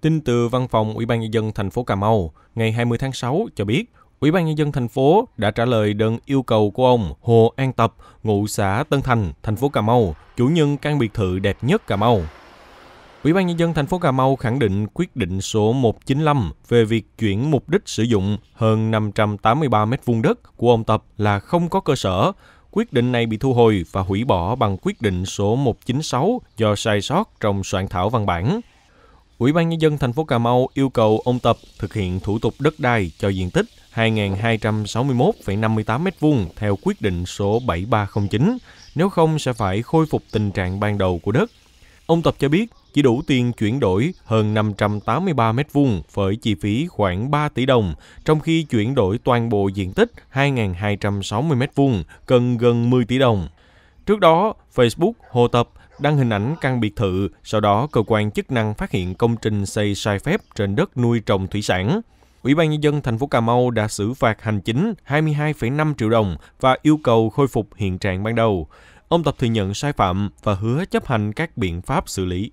Tin từ Văn phòng Ủy ban nhân dân thành phố Cà Mau ngày 20 tháng 6 cho biết, Ủy ban nhân dân thành phố đã trả lời đơn yêu cầu của ông Hồ An Tập, ngụ xã Tân Thành, thành phố Cà Mau, chủ nhân căn biệt thự đẹp nhất Cà Mau. Ủy ban nhân dân thành phố Cà Mau khẳng định quyết định số 195 về việc chuyển mục đích sử dụng hơn 583 m vuông đất của ông Tập là không có cơ sở. Quyết định này bị thu hồi và hủy bỏ bằng quyết định số 196 do sai sót trong soạn thảo văn bản. Ủy ban Nhân dân thành phố Cà Mau yêu cầu ông Tập thực hiện thủ tục đất đai cho diện tích 2.261,58 m2 theo quyết định số 7309, nếu không sẽ phải khôi phục tình trạng ban đầu của đất. Ông Tập cho biết chỉ đủ tiền chuyển đổi hơn 583 m2 với chi phí khoảng 3 tỷ đồng, trong khi chuyển đổi toàn bộ diện tích 2.260 m2 cần gần 10 tỷ đồng. Trước đó, Facebook Hồ Tập đăng hình ảnh căn biệt thự, sau đó cơ quan chức năng phát hiện công trình xây sai phép trên đất nuôi trồng thủy sản. Ủy ban nhân dân thành phố Cà Mau đã xử phạt hành chính 22,5 triệu đồng và yêu cầu khôi phục hiện trạng ban đầu. Ông Tập thừa nhận sai phạm và hứa chấp hành các biện pháp xử lý.